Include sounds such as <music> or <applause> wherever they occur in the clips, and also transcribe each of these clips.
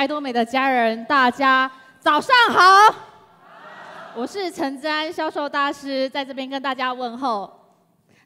爱多美的家人，大家早上好，我是陈志安销售大师，在这边跟大家问候。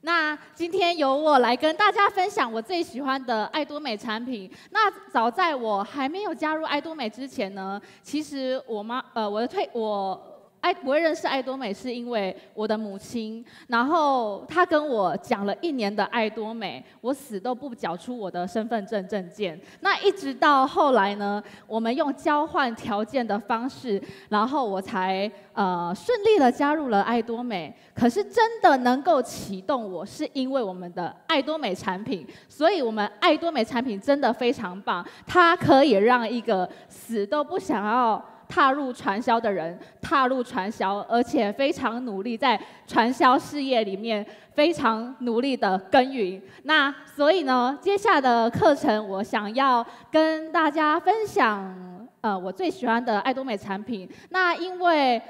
那今天由我来跟大家分享我最喜欢的爱多美产品。那早在我还没有加入爱多美之前呢，其实我妈呃，我的退我。爱不会认识爱多美，是因为我的母亲，然后她跟我讲了一年的爱多美，我死都不缴出我的身份证证件。那一直到后来呢，我们用交换条件的方式，然后我才呃顺利的加入了爱多美。可是真的能够启动我是因为我们的爱多美产品，所以我们爱多美产品真的非常棒，它可以让一个死都不想要。踏入传销的人，踏入传销，而且非常努力，在传销事业里面非常努力的耕耘。那所以呢，接下的课程我想要跟大家分享，呃，我最喜欢的爱多美产品。那因为。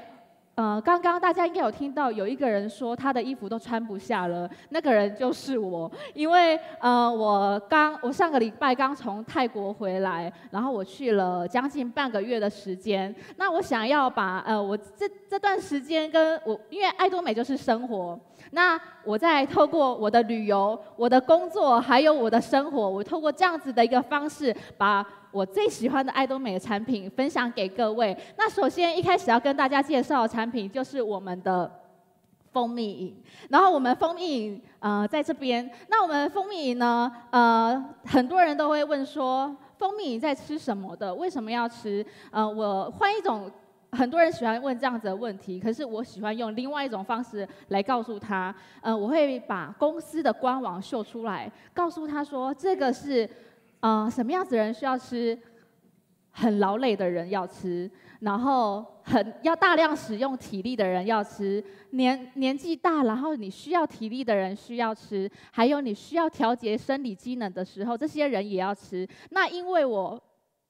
呃，刚刚大家应该有听到有一个人说他的衣服都穿不下了，那个人就是我，因为呃，我刚我上个礼拜刚从泰国回来，然后我去了将近半个月的时间，那我想要把呃我这这段时间跟我，因为爱多美就是生活。那我在透过我的旅游、我的工作，还有我的生活，我透过这样子的一个方式，把我最喜欢的爱多美的产品分享给各位。那首先一开始要跟大家介绍的产品就是我们的蜂蜜饮，然后我们蜂蜜饮呃在这边。那我们蜂蜜饮呢呃很多人都会问说，蜂蜜饮在吃什么的？为什么要吃？呃，我换一种。很多人喜欢问这样子的问题，可是我喜欢用另外一种方式来告诉他。嗯，我会把公司的官网秀出来，告诉他说，这个是，嗯，什么样子人需要吃？很劳累的人要吃，然后很要大量使用体力的人要吃，年年纪大然后你需要体力的人需要吃，还有你需要调节生理机能的时候，这些人也要吃。那因为我。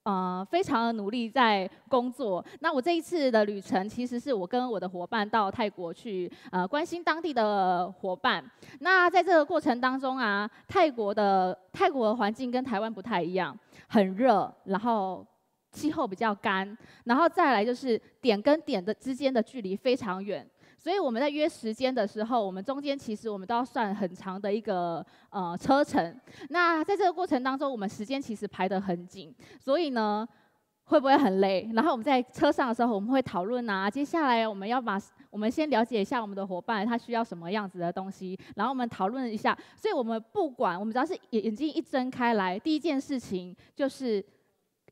啊，非常努力在工作。那我这一次的旅程，其实是我跟我的伙伴到泰国去，呃，关心当地的伙伴。那在这个过程当中啊，泰国的泰国的环境跟台湾不太一样，很热，然后气候比较干，然后再来就是点跟点的之间的距离非常远。所以我们在约时间的时候，我们中间其实我们都要算很长的一个呃车程。那在这个过程当中，我们时间其实排得很紧，所以呢会不会很累？然后我们在车上的时候，我们会讨论啊，接下来我们要把我们先了解一下我们的伙伴他需要什么样子的东西，然后我们讨论一下。所以我们不管我们只要是眼睛一睁开来，第一件事情就是。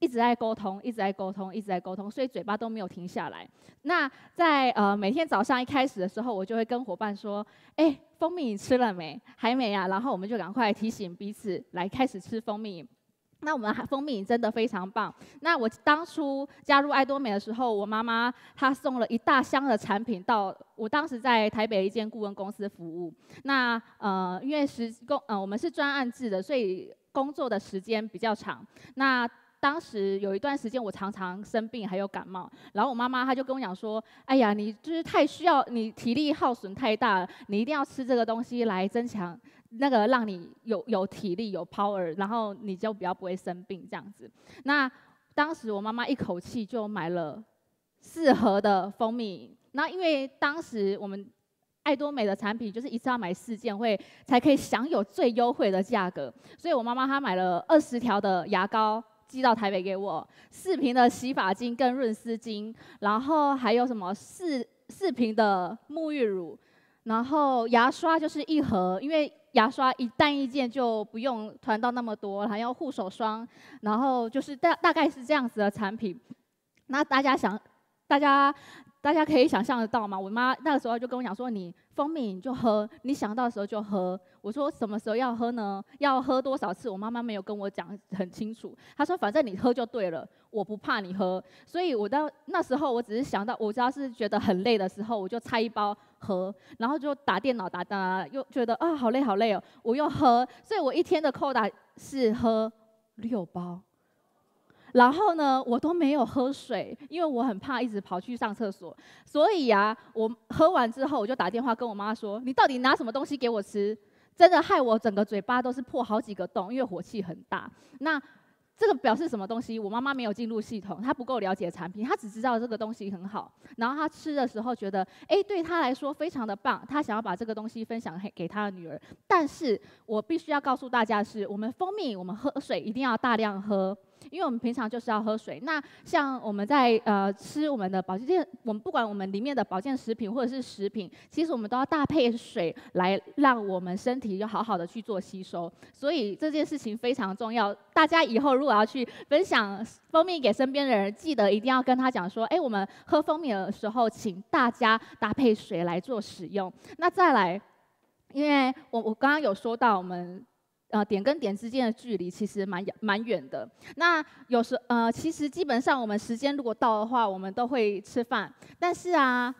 一直在沟通，一直在沟通，一直在沟通，所以嘴巴都没有停下来。那在呃每天早上一开始的时候，我就会跟伙伴说：“哎，蜂蜜你吃了没？还没啊？”然后我们就赶快提醒彼此来开始吃蜂蜜。那我们蜂蜜真的非常棒。那我当初加入爱多美的时候，我妈妈她送了一大箱的产品到我当时在台北一间顾问公司服务。那呃因为是工呃我们是专案制的，所以工作的时间比较长。那当时有一段时间，我常常生病，还有感冒。然后我妈妈她就跟我讲说：“哎呀，你就是太需要，你体力耗损太大，你一定要吃这个东西来增强那个，让你有 <laughs> 有体力，有 power，然后你就比较不会生病这样子。”那当时我妈妈一口气就买了四盒的蜂蜜。那因为当时我们爱多美的产品就是一次要买四件会才可以享有最优惠的价格，所以我妈妈她买了二十条的牙膏。寄到台北给我，四瓶的洗发精跟润丝巾，然后还有什么四四瓶的沐浴乳，然后牙刷就是一盒，因为牙刷一单一件就不用团到那么多，还要护手霜，然后就是大大概是这样子的产品。那大家想，大家。大家可以想象得到吗？我妈那个时候就跟我讲说：“你蜂蜜你就喝，你想到时候就喝。”我说：“什么时候要喝呢？要喝多少次？”我妈妈没有跟我讲很清楚。她说：“反正你喝就对了，我不怕你喝。”所以，我到那时候我只是想到，我只要是觉得很累的时候，我就拆一包喝，然后就打电脑打打，又觉得啊好累好累哦，我又喝。所以我一天的扣打是喝六包。然后呢，我都没有喝水，因为我很怕一直跑去上厕所。所以呀，我喝完之后，我就打电话跟我妈说：“你到底拿什么东西给我吃？”真的害我整个嘴巴都是破好几个洞，因为火气很大。那这个表示什么东西？我妈妈没有进入系统，她不够了解产品，她只知道这个东西很好。然后她吃的时候觉得，哎，对她来说非常的棒，她想要把这个东西分享给她的女儿。但是我必须要告诉大家，是我们蜂蜜，我们喝水一定要大量喝。因为我们平常就是要喝水，那像我们在呃吃我们的保健，我们不管我们里面的保健食品或者是食品，其实我们都要搭配水来让我们身体就好好的去做吸收，所以这件事情非常重要。大家以后如果要去分享蜂蜜给身边的人，记得一定要跟他讲说，哎，我们喝蜂蜜的时候，请大家搭配水来做使用。那再来，因为我我刚刚有说到我们。呃，点跟点之间的距离其实蛮远蛮远的。那有时呃，其实基本上我们时间如果到的话，我们都会吃饭。但是啊，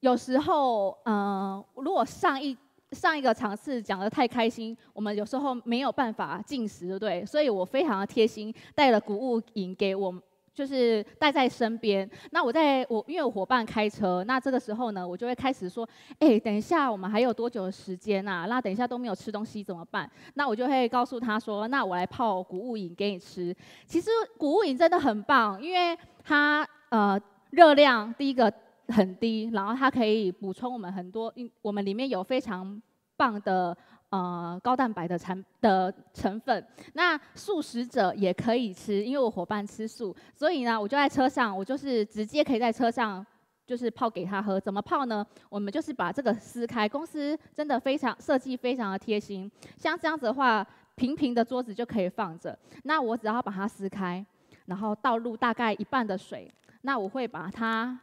有时候呃，如果上一上一个场次讲的太开心，我们有时候没有办法进食，对不对？所以我非常的贴心，带了谷物饮给我。就是带在身边。那我在我因为我伙伴开车，那这个时候呢，我就会开始说：“哎，等一下，我们还有多久的时间啊？那等一下都没有吃东西怎么办？”那我就会告诉他说：“那我来泡谷物饮给你吃。其实谷物饮真的很棒，因为它呃热量第一个很低，然后它可以补充我们很多，我们里面有非常棒的。”呃，高蛋白的成的成分，那素食者也可以吃，因为我伙伴吃素，所以呢，我就在车上，我就是直接可以在车上就是泡给他喝，怎么泡呢？我们就是把这个撕开，公司真的非常设计非常的贴心，像这样子的话，平平的桌子就可以放着，那我只要把它撕开，然后倒入大概一半的水，那我会把它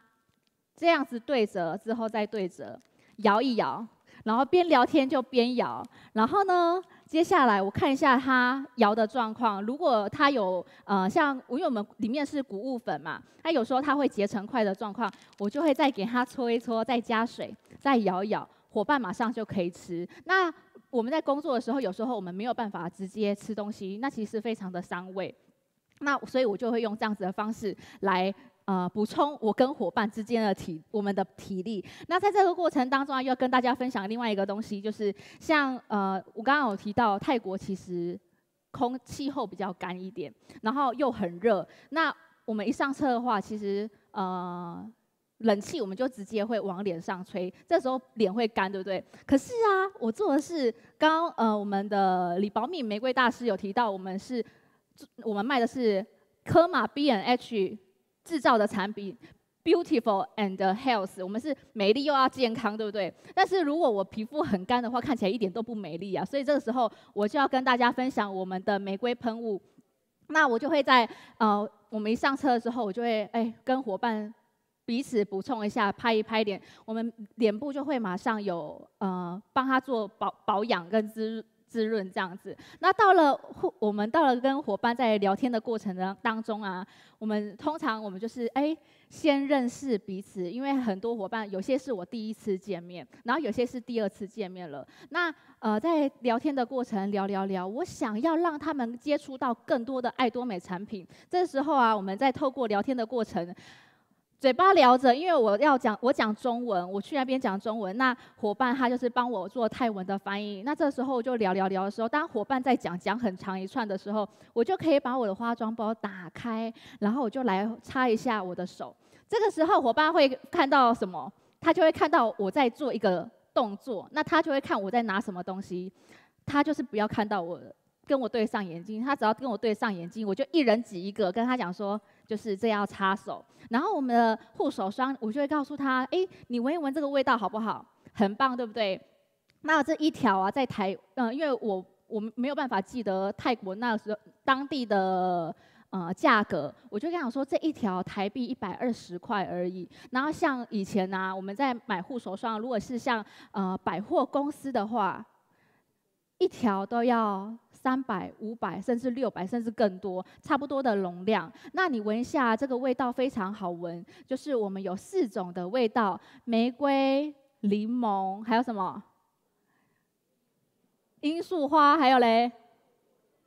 这样子对折之后再对折，摇一摇。然后边聊天就边摇。然后呢，接下来我看一下他摇的状况。如果他有呃，像因为我们里面是谷物粉嘛，他有时候他会结成块的状况，我就会再给他搓一搓，再加水，再一摇，伙伴马上就可以吃。那我们在工作的时候，有时候我们没有办法直接吃东西，那其实非常的伤胃。那所以我就会用这样子的方式来。呃，补充我跟伙伴之间的体，我们的体力。那在这个过程当中啊，又要跟大家分享另外一个东西，就是像呃，我刚刚有提到泰国其实空气候比较干一点，然后又很热。那我们一上车的话，其实呃，冷气我们就直接会往脸上吹，这时候脸会干，对不对？可是啊，我做的是，刚呃，我们的李宝敏玫瑰大师有提到，我们是做，我们卖的是科马 B N H。制造的产品 beautiful and health，我们是美丽又要健康，对不对？但是如果我皮肤很干的话，看起来一点都不美丽啊！所以这个时候，我就要跟大家分享我们的玫瑰喷雾。那我就会在呃，我们一上车的时候，我就会哎跟伙伴彼此补充一下，拍一拍脸，我们脸部就会马上有呃，帮他做保保养跟滋。滋润这样子，那到了我们到了跟伙伴在聊天的过程当当中啊，我们通常我们就是哎，先认识彼此，因为很多伙伴有些是我第一次见面，然后有些是第二次见面了。那呃，在聊天的过程聊聊聊，我想要让他们接触到更多的爱多美产品。这时候啊，我们在透过聊天的过程。嘴巴聊着，因为我要讲，我讲中文，我去那边讲中文。那伙伴他就是帮我做泰文的翻译。那这时候就聊聊聊的时候，当伙伴在讲讲很长一串的时候，我就可以把我的化妆包打开，然后我就来擦一下我的手。这个时候伙伴会看到什么？他就会看到我在做一个动作，那他就会看我在拿什么东西。他就是不要看到我跟我对上眼睛，他只要跟我对上眼睛，我就一人挤一个，跟他讲说。就是这要擦手，然后我们的护手霜，我就会告诉他，哎，你闻一闻这个味道好不好？很棒，对不对？那这一条啊，在台，呃，因为我我们没有办法记得泰国那时当地的呃价格，我就跟他说，这一条台币一百二十块而已。然后像以前呢，我们在买护手霜，如果是像呃百货公司的话。一条都要三百、五百，甚至六百，甚至更多，差不多的容量。那你闻一下，这个味道非常好闻，就是我们有四种的味道：玫瑰、柠檬，还有什么？罂粟花，还有嘞，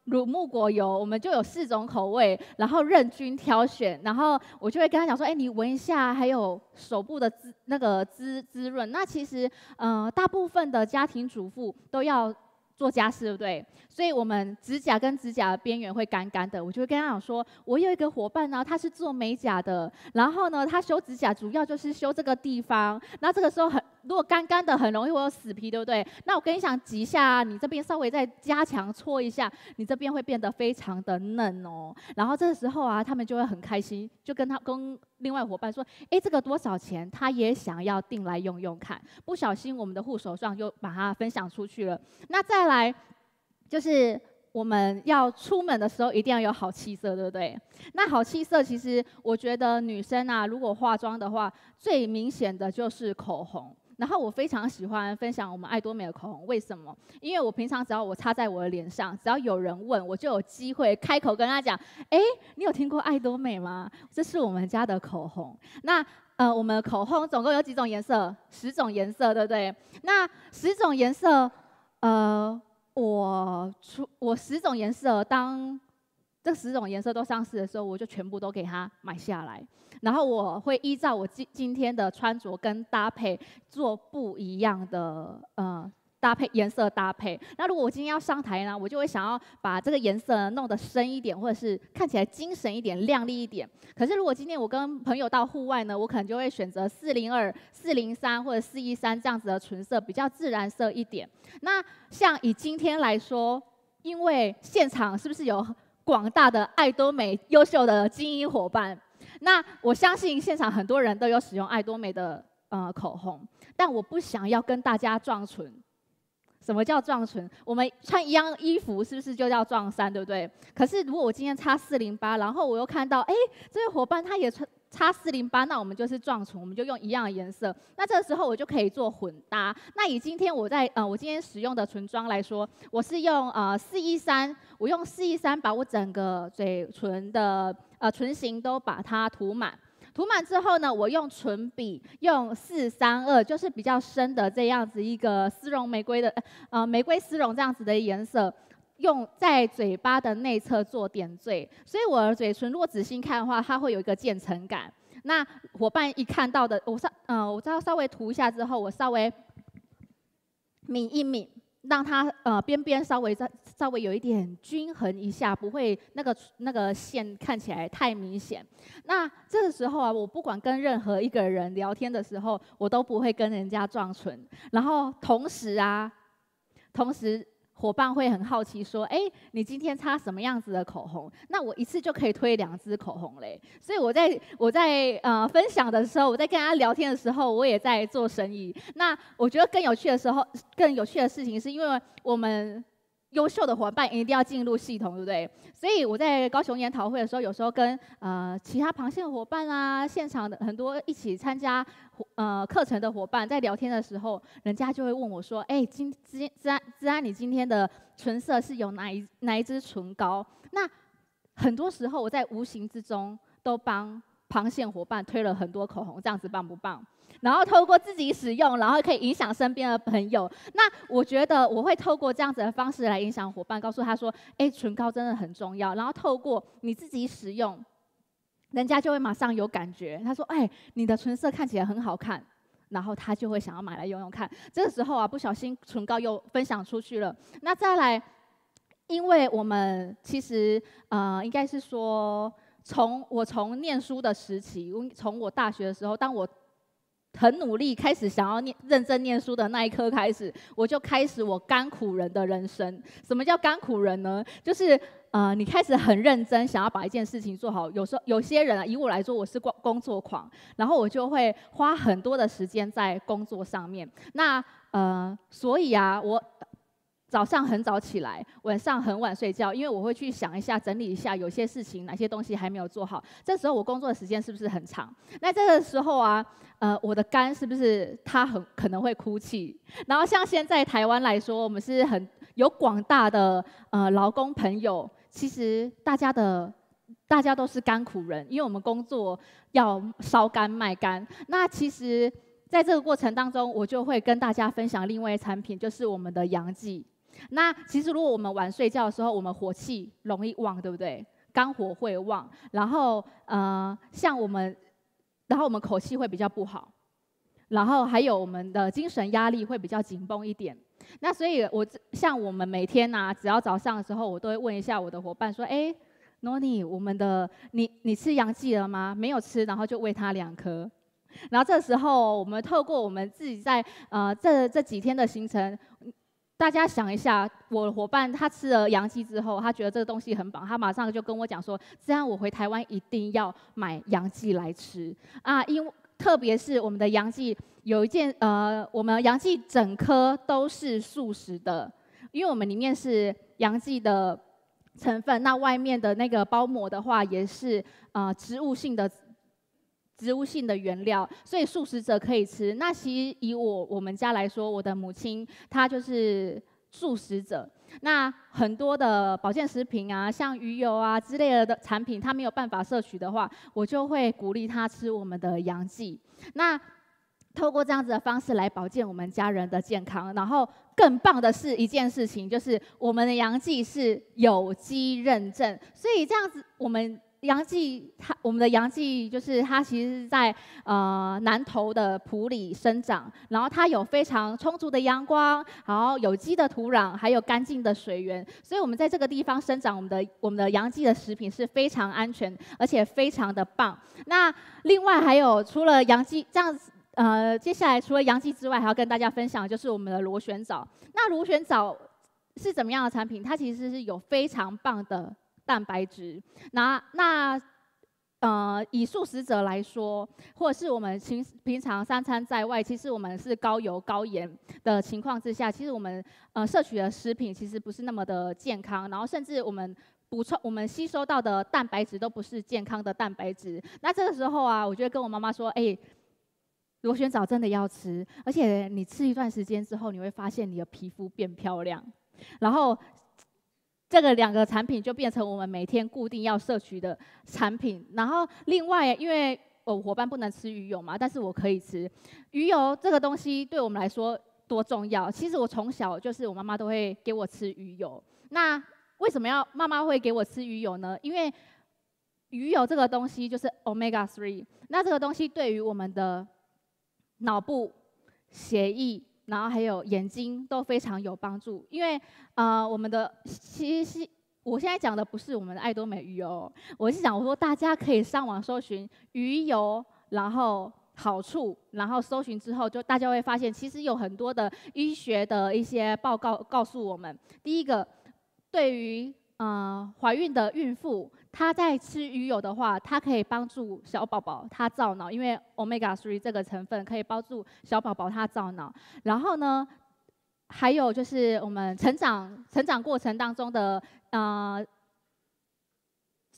乳木果油。我们就有四种口味，然后任君挑选。然后我就会跟他讲说：“哎，你闻一下，还有手部的滋那个滋滋润。”那其实，呃，大部分的家庭主妇都要。做家事不对，所以我们指甲跟指甲的边缘会干干的。我就会跟他讲说，我有一个伙伴呢，他是做美甲的，然后呢，他修指甲主要就是修这个地方。那这个时候很。如果干干的很容易会有死皮，对不对？那我跟你讲，挤一下，你这边稍微再加强搓一下，你这边会变得非常的嫩哦。然后这时候啊，他们就会很开心，就跟他跟另外伙伴说：“哎，这个多少钱？”他也想要订来用用看。不小心我们的护手霜就把它分享出去了。那再来就是我们要出门的时候一定要有好气色，对不对？那好气色，其实我觉得女生啊，如果化妆的话，最明显的就是口红。然后我非常喜欢分享我们爱多美的口红，为什么？因为我平常只要我擦在我的脸上，只要有人问，我就有机会开口跟他讲：，哎，你有听过爱多美吗？这是我们家的口红。那呃，我们的口红总共有几种颜色？十种颜色，对不对？那十种颜色，呃，我出我十种颜色当。这十种颜色都上市的时候，我就全部都给他买下来。然后我会依照我今今天的穿着跟搭配做不一样的呃搭配颜色搭配。那如果我今天要上台呢，我就会想要把这个颜色弄得深一点，或者是看起来精神一点、亮丽一点。可是如果今天我跟朋友到户外呢，我可能就会选择四零二、四零三或者四一三这样子的纯色，比较自然色一点。那像以今天来说，因为现场是不是有？广大的爱多美优秀的精英伙伴，那我相信现场很多人都有使用爱多美的呃口红，但我不想要跟大家撞唇。什么叫撞唇？我们穿一样衣服是不是就叫撞衫，对不对？可是如果我今天擦四零八，然后我又看到哎这位伙伴他也穿。差四零八，那我们就是撞唇，我们就用一样的颜色。那这个时候我就可以做混搭。那以今天我在呃，我今天使用的唇妆来说，我是用呃四一三，我用四一三把我整个嘴唇的呃唇形都把它涂满。涂满之后呢，我用唇笔用四三二，就是比较深的这样子一个丝绒玫瑰的呃玫瑰丝绒这样子的颜色。用在嘴巴的内侧做点缀，所以我的嘴唇如果仔细看的话，它会有一个渐层感。那伙伴一看到的，我稍呃，我稍稍微涂一下之后，我稍微抿一抿，让它呃边边稍微再稍微有一点均衡一下，不会那个那个线看起来太明显。那这个时候啊，我不管跟任何一个人聊天的时候，我都不会跟人家撞唇，然后同时啊，同时。伙伴会很好奇说：“哎，你今天擦什么样子的口红？”那我一次就可以推两支口红嘞。所以我在、我在呃分享的时候，我在跟大家聊天的时候，我也在做生意。那我觉得更有趣的时候，更有趣的事情是因为我们。优秀的伙伴一定要进入系统，对不对？所以我在高雄研讨会的时候，有时候跟呃其他螃蟹伙伴啊，现场的很多一起参加呃课程的伙伴在聊天的时候，人家就会问我说：“哎，今今安之安，你今天的唇色是有哪一哪一支唇膏？”那很多时候我在无形之中都帮螃蟹伙伴推了很多口红，这样子棒不棒？然后透过自己使用，然后可以影响身边的朋友。那我觉得我会透过这样子的方式来影响伙伴，告诉他说：“哎，唇膏真的很重要。”然后透过你自己使用，人家就会马上有感觉。他说：“哎，你的唇色看起来很好看。”然后他就会想要买来用用看。这个时候啊，不小心唇膏又分享出去了。那再来，因为我们其实呃，应该是说从我从念书的时期，从我大学的时候，当我。很努力，开始想要念认真念书的那一刻开始，我就开始我甘苦人的人生。什么叫甘苦人呢？就是呃，你开始很认真，想要把一件事情做好。有时候有些人啊，以我来说，我是工工作狂，然后我就会花很多的时间在工作上面。那呃，所以啊，我。早上很早起来，晚上很晚睡觉，因为我会去想一下、整理一下，有些事情哪些东西还没有做好。这时候我工作的时间是不是很长？那这个时候啊，呃，我的肝是不是它很可能会哭泣？然后像现在台湾来说，我们是很有广大的呃劳工朋友，其实大家的大家都是甘苦人，因为我们工作要烧肝卖肝。那其实在这个过程当中，我就会跟大家分享另外产品，就是我们的阳剂。那其实如果我们晚睡觉的时候，我们火气容易旺，对不对？肝火会旺，然后呃，像我们，然后我们口气会比较不好，然后还有我们的精神压力会比较紧绷一点。那所以，我像我们每天呢，只要早上的时候，我都会问一下我的伙伴说：“哎 n o i 我们的你你吃杨记了吗？没有吃，然后就喂他两颗。然后这时候，我们透过我们自己在呃这这几天的行程。”大家想一下，我的伙伴他吃了洋记之后，他觉得这个东西很棒，他马上就跟我讲说：“这样我回台湾一定要买洋记来吃啊！”因特别是我们的洋记，有一件呃，我们洋记整颗都是素食的，因为我们里面是洋记的成分，那外面的那个包膜的话也是呃植物性的。植物性的原料，所以素食者可以吃。那其实以我我们家来说，我的母亲她就是素食者。那很多的保健食品啊，像鱼油啊之类的的产品，她没有办法摄取的话，我就会鼓励她吃我们的洋剂。那透过这样子的方式来保健我们家人的健康。然后更棒的是一件事情，就是我们的阳剂是有机认证，所以这样子我们。杨记，他我们的杨记就是它，其实是在呃南投的埔里生长，然后它有非常充足的阳光，然后有机的土壤，还有干净的水源，所以我们在这个地方生长，我们的我们的杨记的食品是非常安全，而且非常的棒。那另外还有除了杨记这样子，呃，接下来除了杨记之外，还要跟大家分享就是我们的螺旋藻。那螺旋藻是怎么样的产品？它其实是有非常棒的。蛋白质，那那呃，以素食者来说，或者是我们平平常三餐在外，其实我们是高油高盐的情况之下，其实我们呃摄取的食品其实不是那么的健康，然后甚至我们补充我们吸收到的蛋白质都不是健康的蛋白质。那这个时候啊，我觉得跟我妈妈说，哎，螺旋藻真的要吃，而且你吃一段时间之后，你会发现你的皮肤变漂亮，然后。这个两个产品就变成我们每天固定要摄取的产品。然后另外，因为我伙伴不能吃鱼油嘛，但是我可以吃鱼油这个东西，对我们来说多重要？其实我从小就是我妈妈都会给我吃鱼油。那为什么要妈妈会给我吃鱼油呢？因为鱼油这个东西就是 omega three，那这个东西对于我们的脑部协议。然后还有眼睛都非常有帮助，因为呃，我们的其实是我现在讲的不是我们的爱多美鱼油，我是讲说大家可以上网搜寻鱼油，然后好处，然后搜寻之后就大家会发现，其实有很多的医学的一些报告告诉我们，第一个对于呃怀孕的孕妇。他在吃鱼油的话，它可以帮助小宝宝他造脑，因为 o m e g a three 这个成分可以帮助小宝宝他造脑。然后呢，还有就是我们成长成长过程当中的呃，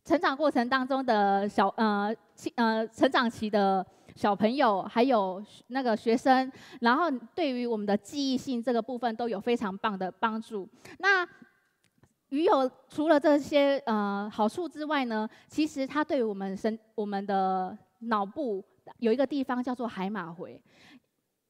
成长过程当中的小呃呃成长期的小朋友，还有那个学生，然后对于我们的记忆性这个部分都有非常棒的帮助。那鱼油除了这些呃好处之外呢，其实它对我们神我们的脑部有一个地方叫做海马回。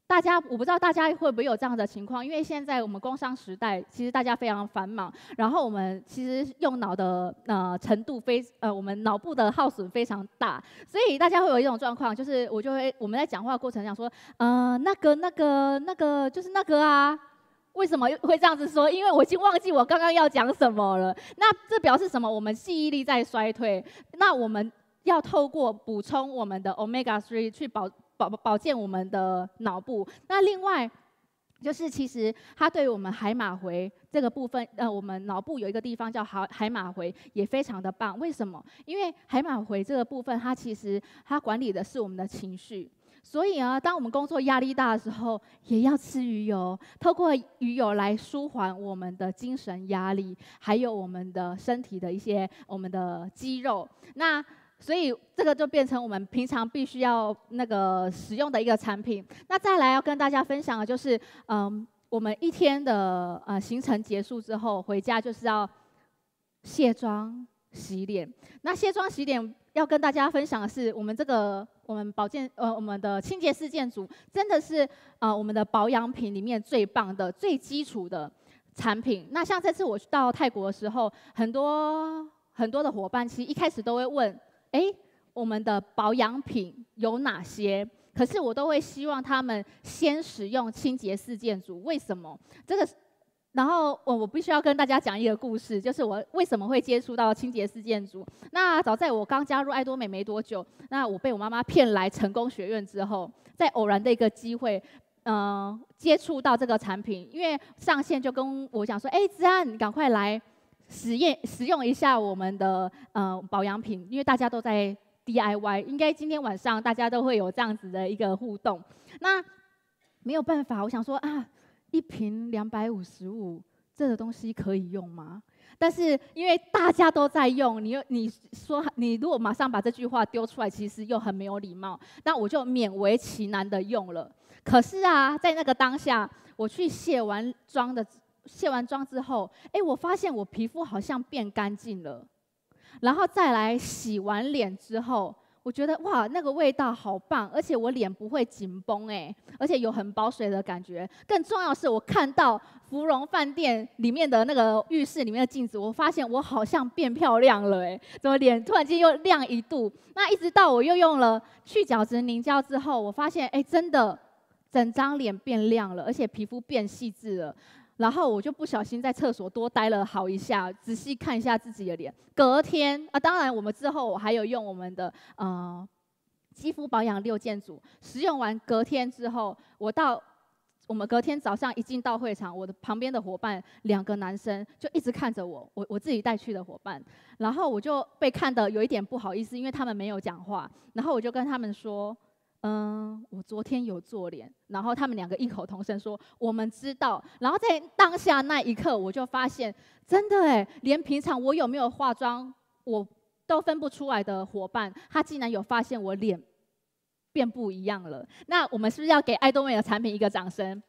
大家我不知道大家会不会有这样的情况，因为现在我们工商时代其实大家非常繁忙，然后我们其实用脑的呃程度非呃我们脑部的耗损非常大，所以大家会有一种状况，就是我就会我们在讲话过程讲说呃那个那个那个就是那个啊。为什么会这样子说？因为我已经忘记我刚刚要讲什么了。那这表示什么？我们记忆力在衰退。那我们要透过补充我们的 o m e g a three 去保保保健我们的脑部。那另外，就是其实它对我们海马回这个部分，呃，我们脑部有一个地方叫海海马回，也非常的棒。为什么？因为海马回这个部分，它其实它管理的是我们的情绪。所以啊，当我们工作压力大的时候，也要吃鱼油，透过鱼油来舒缓我们的精神压力，还有我们的身体的一些我们的肌肉。那所以这个就变成我们平常必须要那个使用的一个产品。那再来要跟大家分享的就是，嗯，我们一天的呃行程结束之后回家就是要卸妆洗脸。那卸妆洗脸。要跟大家分享的是，我们这个我们保健呃我们的清洁事件组真的是啊我们的保养品里面最棒的、最基础的产品。那像这次我去到泰国的时候，很多很多的伙伴其实一开始都会问：哎，我们的保养品有哪些？可是我都会希望他们先使用清洁四件组，为什么？这个是。然后我我必须要跟大家讲一个故事，就是我为什么会接触到清洁式建组。那早在我刚加入爱多美没多久，那我被我妈妈骗来成功学院之后，在偶然的一个机会，嗯，接触到这个产品。因为上线就跟我讲说，哎，子安，你赶快来实验使用一下我们的呃保养品，因为大家都在 DIY，应该今天晚上大家都会有这样子的一个互动。那没有办法，我想说啊。一瓶两百五十五，这个东西可以用吗？但是因为大家都在用，你你说你如果马上把这句话丢出来，其实又很没有礼貌。那我就勉为其难的用了。可是啊，在那个当下，我去卸完妆的卸完妆之后，哎，我发现我皮肤好像变干净了。然后再来洗完脸之后。我觉得哇，那个味道好棒，而且我脸不会紧绷哎，而且有很保水的感觉。更重要的是，我看到芙蓉饭店里面的那个浴室里面的镜子，我发现我好像变漂亮了哎，怎么脸突然间又亮一度？那一直到我又用了去角质凝胶之后，我发现哎，真的整张脸变亮了，而且皮肤变细致了。然后我就不小心在厕所多待了好一下，仔细看一下自己的脸。隔天啊，当然我们之后我还有用我们的呃肌肤保养六件组，使用完隔天之后，我到我们隔天早上一进到会场，我的旁边的伙伴两个男生就一直看着我，我我自己带去的伙伴，然后我就被看的有一点不好意思，因为他们没有讲话，然后我就跟他们说。嗯，我昨天有做脸，然后他们两个异口同声说：“我们知道。”然后在当下那一刻，我就发现，真的哎，连平常我有没有化妆，我都分不出来的伙伴，他竟然有发现我脸变不一样了。那我们是不是要给爱多美的产品一个掌声？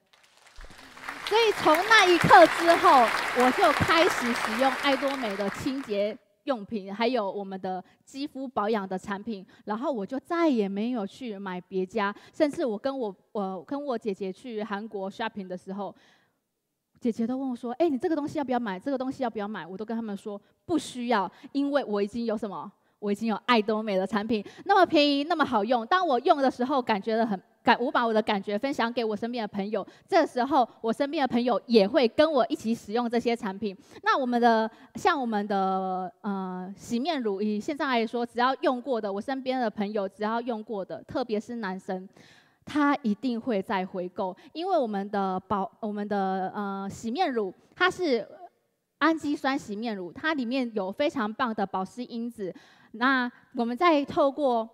所以从那一刻之后，我就开始使用爱多美的清洁。用品，还有我们的肌肤保养的产品，然后我就再也没有去买别家，甚至我跟我我跟我姐姐去韩国 shopping 的时候，姐姐都问我说：“哎，你这个东西要不要买？这个东西要不要买？”我都跟他们说不需要，因为我已经有什么，我已经有爱多美的产品，那么便宜，那么好用，当我用的时候，感觉的很。感我把我的感觉分享给我身边的朋友，这时候我身边的朋友也会跟我一起使用这些产品。那我们的像我们的呃洗面乳，以现在来说，只要用过的我身边的朋友，只要用过的，特别是男生，他一定会再回购，因为我们的保我们的呃洗面乳，它是氨基酸洗面乳，它里面有非常棒的保湿因子。那我们再透过。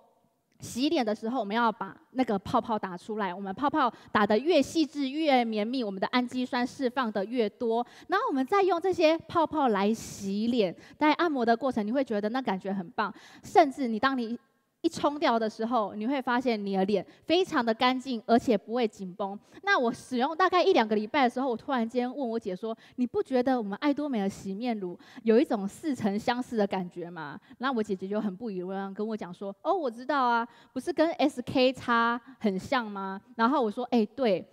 洗脸的时候，我们要把那个泡泡打出来。我们泡泡打的越细致、越绵密，我们的氨基酸释放的越多。然后我们再用这些泡泡来洗脸，在按摩的过程，你会觉得那感觉很棒。甚至你当你一冲掉的时候，你会发现你的脸非常的干净，而且不会紧绷。那我使用大概一两个礼拜的时候，我突然间问我姐说：“你不觉得我们爱多美的洗面乳有一种似曾相识的感觉吗？”那我姐姐就很不以为然，跟我讲说：“哦，我知道啊，不是跟 SK 叉很像吗？”然后我说：“哎，对。”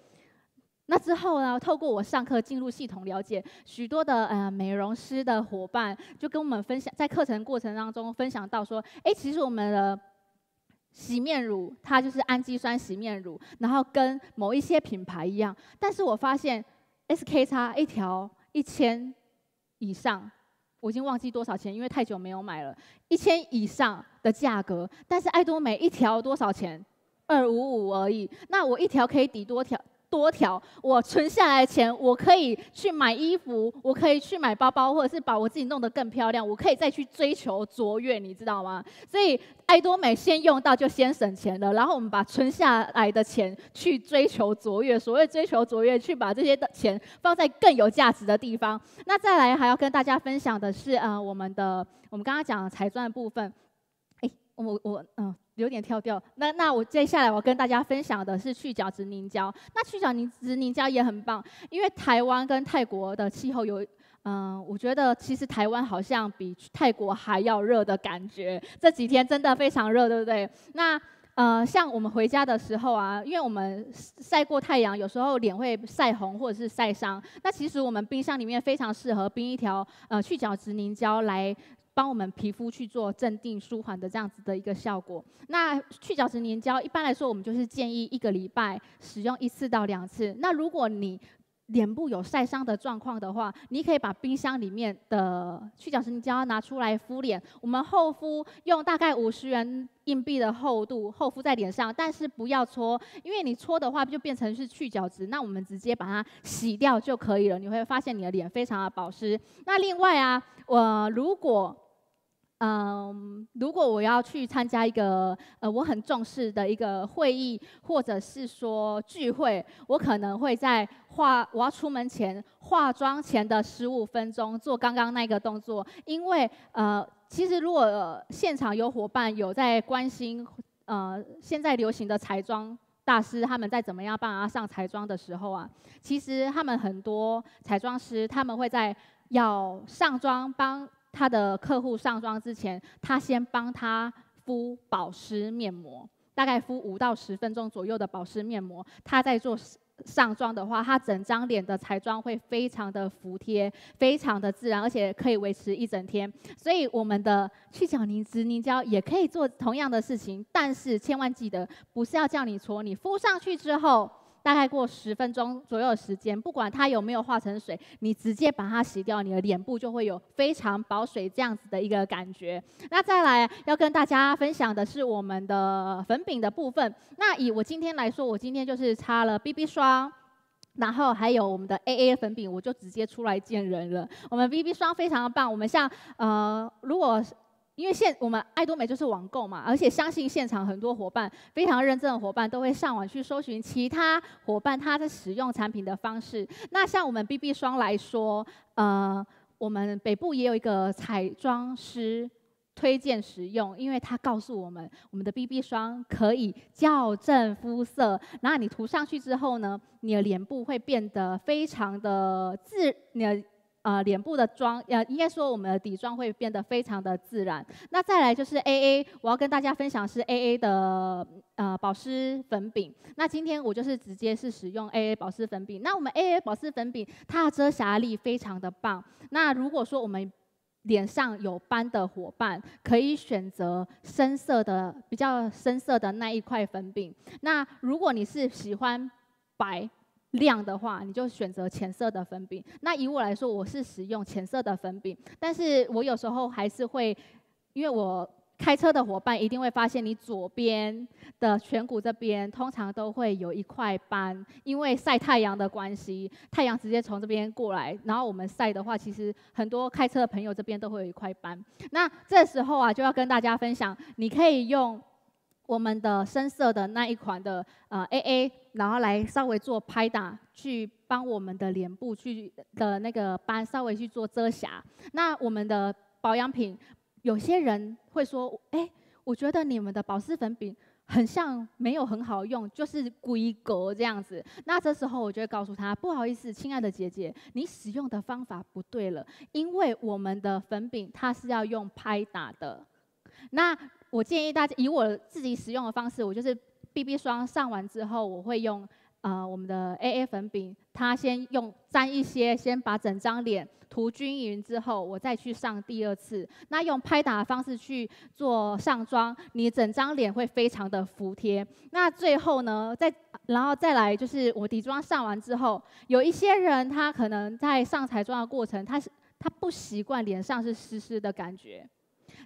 那之后呢，透过我上课进入系统了解许多的呃美容师的伙伴，就跟我们分享在课程过程当中分享到说：“哎，其实我们的。”洗面乳，它就是氨基酸洗面乳，然后跟某一些品牌一样。但是我发现，SK 叉一条一千以上，我已经忘记多少钱，因为太久没有买了。一千以上的价格，但是爱多美一条多少钱？二五五而已。那我一条可以抵多条？多条，我存下来的钱，我可以去买衣服，我可以去买包包，或者是把我自己弄得更漂亮，我可以再去追求卓越，你知道吗？所以爱多美先用到就先省钱了，然后我们把存下来的钱去追求卓越。所谓追求卓越，去把这些的钱放在更有价值的地方。那再来还要跟大家分享的是，呃，我们的我们刚刚讲的财赚部分。哎，我我嗯。有点跳掉，那那我接下来我跟大家分享的是去角质凝胶。那去角质凝胶也很棒，因为台湾跟泰国的气候有，嗯，我觉得其实台湾好像比泰国还要热的感觉。这几天真的非常热，对不对？那呃，像我们回家的时候啊，因为我们晒过太阳，有时候脸会晒红或者是晒伤。那其实我们冰箱里面非常适合冰一条呃去角质凝胶来。帮我们皮肤去做镇定舒缓的这样子的一个效果。那去角质凝胶一般来说，我们就是建议一个礼拜使用一次到两次。那如果你脸部有晒伤的状况的话，你可以把冰箱里面的去角质凝胶拿出来敷脸。我们厚敷用大概五十元硬币的厚度厚敷在脸上，但是不要搓，因为你搓的话就变成是去角质。那我们直接把它洗掉就可以了。你会发现你的脸非常的保湿。那另外啊，我如果嗯，如果我要去参加一个呃我很重视的一个会议，或者是说聚会，我可能会在化我要出门前化妆前的十五分钟做刚刚那个动作，因为呃其实如果现场有伙伴有在关心呃现在流行的彩妆大师他们在怎么样帮阿上彩妆的时候啊，其实他们很多彩妆师他们会在要上妆帮。他的客户上妆之前，他先帮他敷保湿面膜，大概敷五到十分钟左右的保湿面膜。他再做上妆的话，他整张脸的彩妆会非常的服帖，非常的自然，而且可以维持一整天。所以我们的去角凝脂凝胶也可以做同样的事情，但是千万记得，不是要叫你搓，你敷上去之后。大概过十分钟左右的时间，不管它有没有化成水，你直接把它洗掉，你的脸部就会有非常保水这样子的一个感觉。那再来要跟大家分享的是我们的粉饼的部分。那以我今天来说，我今天就是擦了 BB 霜，然后还有我们的 AA 粉饼，我就直接出来见人了。我们 BB 霜非常棒，我们像呃，如果因为现我们爱多美就是网购嘛，而且相信现场很多伙伴非常认真的伙伴都会上网去搜寻其他伙伴他的使用产品的方式。那像我们 BB 霜来说，呃，我们北部也有一个彩妆师推荐使用，因为他告诉我们，我们的 BB 霜可以校正肤色，然后你涂上去之后呢，你的脸部会变得非常的自你的。呃，脸部的妆，呃，应该说我们的底妆会变得非常的自然。那再来就是 A A，我要跟大家分享是 A A 的呃保湿粉饼。那今天我就是直接是使用 A A 保湿粉饼。那我们 A A 保湿粉饼它的遮瑕力非常的棒。那如果说我们脸上有斑的伙伴，可以选择深色的比较深色的那一块粉饼。那如果你是喜欢白。亮的话，你就选择浅色的粉饼。那以我来说，我是使用浅色的粉饼，但是我有时候还是会，因为我开车的伙伴一定会发现，你左边的颧骨这边通常都会有一块斑，因为晒太阳的关系，太阳直接从这边过来，然后我们晒的话，其实很多开车的朋友这边都会有一块斑。那这时候啊，就要跟大家分享，你可以用。我们的深色的那一款的呃 A A，然后来稍微做拍打，去帮我们的脸部去的那个斑稍微去做遮瑕。那我们的保养品，有些人会说，哎，我觉得你们的保湿粉饼很像没有很好用，就是规格这样子。那这时候我就会告诉他，不好意思，亲爱的姐姐，你使用的方法不对了，因为我们的粉饼它是要用拍打的。那我建议大家以我自己使用的方式，我就是 BB 霜上完之后，我会用呃我们的 AA 粉饼，它先用沾一些，先把整张脸涂均匀之后，我再去上第二次。那用拍打的方式去做上妆，你整张脸会非常的服帖。那最后呢，再然后再来就是我底妆上完之后，有一些人他可能在上彩妆的过程，他是他不习惯脸上是湿湿的感觉。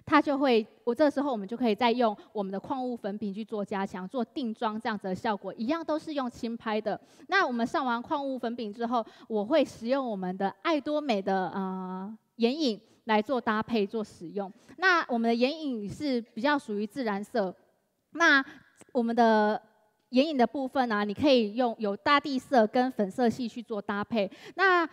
它就会，我这时候我们就可以再用我们的矿物粉饼去做加强、做定妆这样子的效果，一样都是用轻拍的。那我们上完矿物粉饼之后，我会使用我们的爱多美的啊眼影来做搭配做使用。那我们的眼影是比较属于自然色，那我们的眼影的部分呢，你可以用有大地色跟粉色系去做搭配。那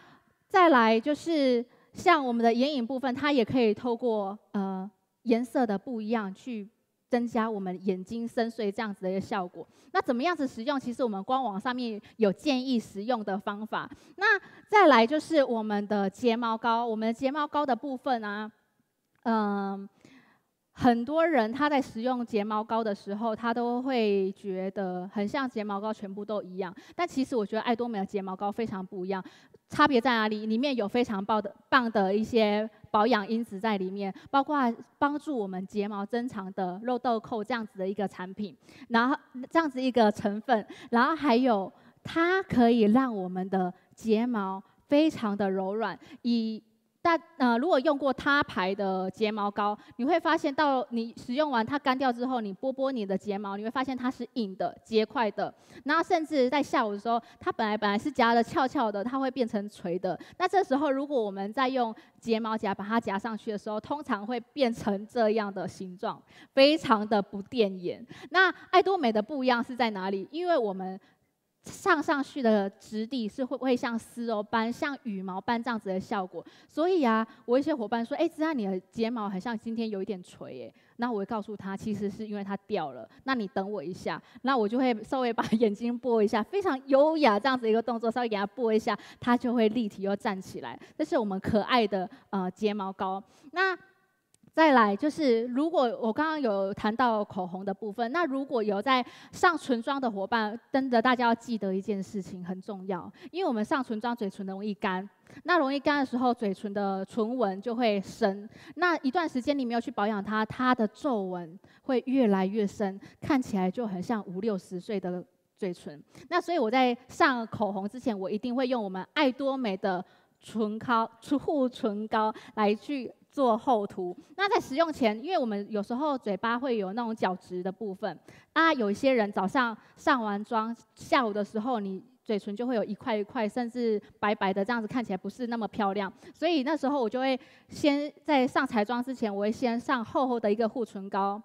再来就是像我们的眼影部分，它也可以透过呃。颜色的不一样，去增加我们眼睛深邃这样子的一个效果。那怎么样子使用？其实我们官网上面有建议使用的方法。那再来就是我们的睫毛膏，我们睫毛膏的部分啊，嗯，很多人他在使用睫毛膏的时候，他都会觉得很像睫毛膏全部都一样。但其实我觉得爱多美的睫毛膏非常不一样，差别在哪里？里面有非常棒的棒的一些。保养因子在里面，包括帮助我们睫毛增长的肉豆蔻这样子的一个产品，然后这样子一个成分，然后还有它可以让我们的睫毛非常的柔软。以但呃，如果用过他牌的睫毛膏，你会发现到你使用完它干掉之后，你拨拨你的睫毛，你会发现它是硬的、结块的。然后甚至在下午的时候，它本来本来是夹的翘翘的，它会变成垂的。那这时候如果我们在用睫毛夹把它夹上去的时候，通常会变成这样的形状，非常的不垫眼。那爱多美的不一样是在哪里？因为我们。上上去的质地是会不会像丝绸般、像羽毛般这样子的效果，所以啊，我一些伙伴说，哎，之前你的睫毛好像今天有一点垂，哎，那我会告诉他，其实是因为它掉了。那你等我一下，那我就会稍微把眼睛拨一下，非常优雅这样子一个动作，稍微给他拨一下，它就会立体又站起来。这是我们可爱的呃睫毛膏。那。再来就是，如果我刚刚有谈到口红的部分，那如果有在上唇妆的伙伴，真的大家要记得一件事情，很重要，因为我们上唇妆嘴唇容易干，那容易干的时候，嘴唇的唇纹就会深，那一段时间你没有去保养它，它的皱纹会越来越深，看起来就很像五六十岁的嘴唇。那所以我在上口红之前，我一定会用我们爱多美的唇膏、唇护唇膏来去。做厚涂，那在使用前，因为我们有时候嘴巴会有那种角质的部分，那有一些人早上上完妆，下午的时候你嘴唇就会有一块一块，甚至白白的，这样子看起来不是那么漂亮。所以那时候我就会先在上彩妆之前，我会先上厚厚的一个护唇膏，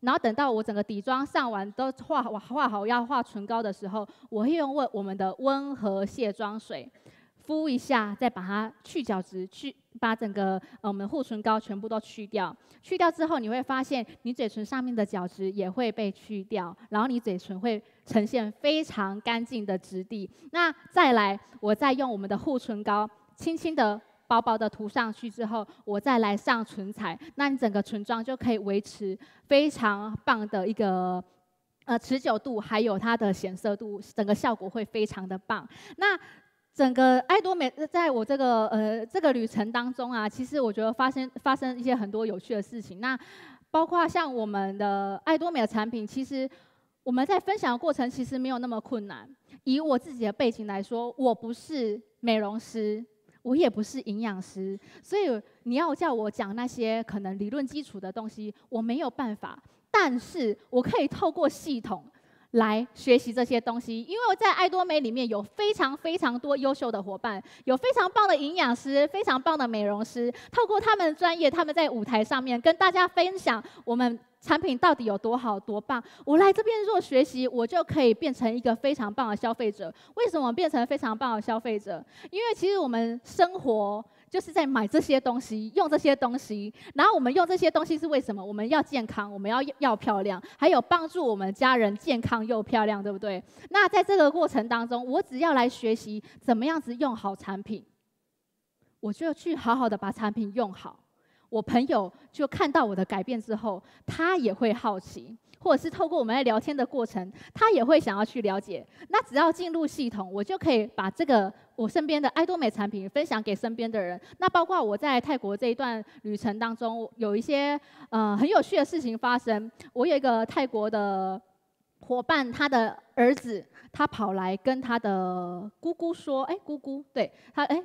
然后等到我整个底妆上完都画画好要画唇膏的时候，我会用我我们的温和卸妆水，敷一下，再把它去角质去。把整个呃我们的护唇膏全部都去掉，去掉之后你会发现，你嘴唇上面的角质也会被去掉，然后你嘴唇会呈现非常干净的质地。那再来，我再用我们的护唇膏轻轻的、薄薄的涂上去之后，我再来上唇彩，那你整个唇妆就可以维持非常棒的一个呃持久度，还有它的显色度，整个效果会非常的棒。那整个爱多美，在我这个呃这个旅程当中啊，其实我觉得发生发生一些很多有趣的事情。那包括像我们的爱多美的产品，其实我们在分享的过程其实没有那么困难。以我自己的背景来说，我不是美容师，我也不是营养师，所以你要叫我讲那些可能理论基础的东西，我没有办法。但是我可以透过系统。来学习这些东西，因为我在爱多美里面有非常非常多优秀的伙伴，有非常棒的营养师，非常棒的美容师，透过他们的专业，他们在舞台上面跟大家分享我们产品到底有多好、多棒。我来这边做学习，我就可以变成一个非常棒的消费者。为什么变成非常棒的消费者？因为其实我们生活。就是在买这些东西，用这些东西，然后我们用这些东西是为什么？我们要健康，我们要要漂亮，还有帮助我们家人健康又漂亮，对不对？那在这个过程当中，我只要来学习怎么样子用好产品，我就去好好的把产品用好。我朋友就看到我的改变之后，他也会好奇，或者是透过我们在聊天的过程，他也会想要去了解。那只要进入系统，我就可以把这个。我身边的爱多美产品分享给身边的人，那包括我在泰国这一段旅程当中，有一些呃很有趣的事情发生。我有一个泰国的伙伴，他的儿子他跑来跟他的姑姑说：“哎，姑姑，对他，哎。”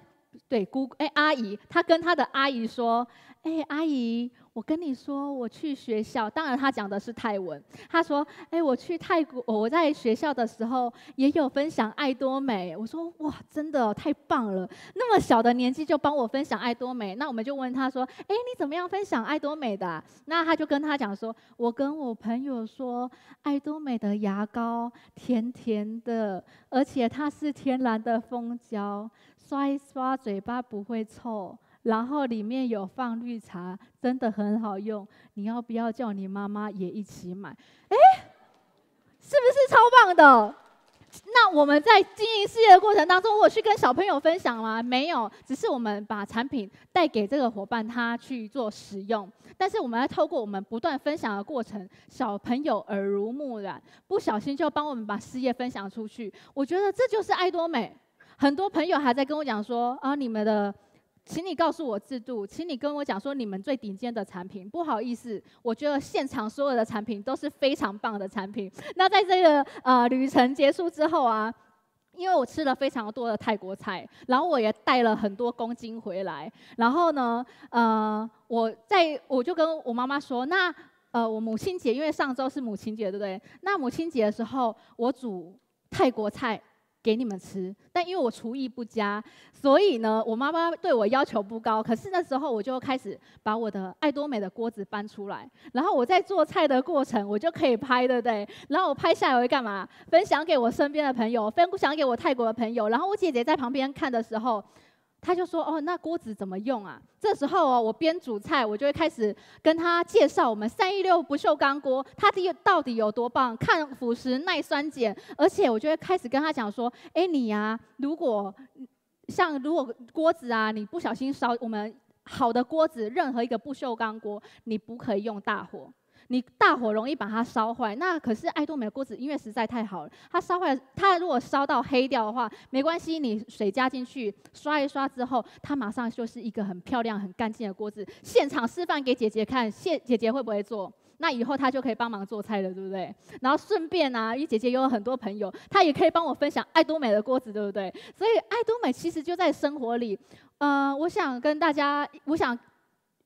对姑哎阿姨，他跟他的阿姨说：“哎阿姨，我跟你说，我去学校。当然他讲的是泰文。他说：哎，我去泰国，我在学校的时候也有分享爱多美。我说：哇，真的太棒了！那么小的年纪就帮我分享爱多美。那我们就问他说：哎，你怎么样分享爱多美的？那他就跟他讲说：我跟我朋友说，爱多美的牙膏甜甜的，而且它是天然的蜂胶。”刷一刷嘴巴不会臭，然后里面有放绿茶，真的很好用。你要不要叫你妈妈也一起买？哎，是不是超棒的？那我们在经营事业的过程当中，我去跟小朋友分享吗？没有，只是我们把产品带给这个伙伴，他去做使用。但是我们要透过我们不断分享的过程，小朋友耳濡目染，不小心就帮我们把事业分享出去。我觉得这就是爱多美。很多朋友还在跟我讲说啊，你们的，请你告诉我制度，请你跟我讲说你们最顶尖的产品。不好意思，我觉得现场所有的产品都是非常棒的产品。那在这个呃旅程结束之后啊，因为我吃了非常多的泰国菜，然后我也带了很多公斤回来，然后呢，呃，我在我就跟我妈妈说，那呃我母亲节，因为上周是母亲节，对不对？那母亲节的时候，我煮泰国菜。给你们吃，但因为我厨艺不佳，所以呢，我妈妈对我要求不高。可是那时候我就开始把我的爱多美的锅子搬出来，然后我在做菜的过程，我就可以拍，对不对？然后我拍下来会干嘛？分享给我身边的朋友，分享给我泰国的朋友。然后我姐姐在旁边看的时候。他就说：“哦，那锅子怎么用啊？”这时候哦，我边煮菜，我就会开始跟他介绍我们三一六不锈钢锅，它的到底有多棒，抗腐蚀、耐酸碱，而且我就会开始跟他讲说：“哎，你呀，如果像如果锅子啊，你不小心烧，我们好的锅子，任何一个不锈钢锅，你不可以用大火。”你大火容易把它烧坏，那可是爱多美的锅子，因为实在太好了。它烧坏，它如果烧到黑掉的话，没关系，你水加进去刷一刷之后，它马上就是一个很漂亮、很干净的锅子。现场示范给姐姐看，现姐姐会不会做？那以后她就可以帮忙做菜了，对不对？然后顺便啊，因为姐姐有很多朋友，她也可以帮我分享爱多美的锅子，对不对？所以爱多美其实就在生活里。嗯，我想跟大家，我想。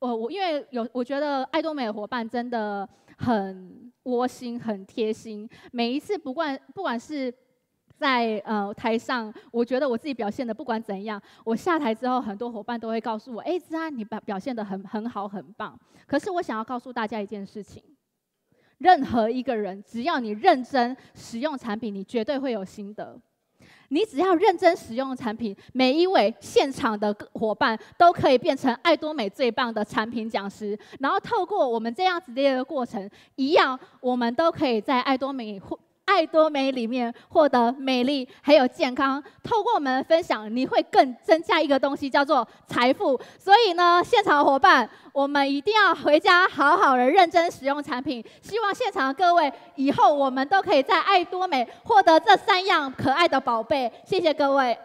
我我因为有，我觉得爱多美的伙伴真的很窝心，很贴心。每一次，不管不管是在呃台上，我觉得我自己表现的不管怎样，我下台之后，很多伙伴都会告诉我，哎，子安，你表表现的很很好，很棒。可是我想要告诉大家一件事情，任何一个人，只要你认真使用产品，你绝对会有心得。你只要认真使用产品，每一位现场的伙伴都可以变成爱多美最棒的产品讲师。然后透过我们这样子的一个过程，一样我们都可以在爱多美爱多美里面获得美丽还有健康，透过我们的分享，你会更增加一个东西叫做财富。所以呢，现场伙伴，我们一定要回家好好的认真使用产品。希望现场的各位以后我们都可以在爱多美获得这三样可爱的宝贝。谢谢各位。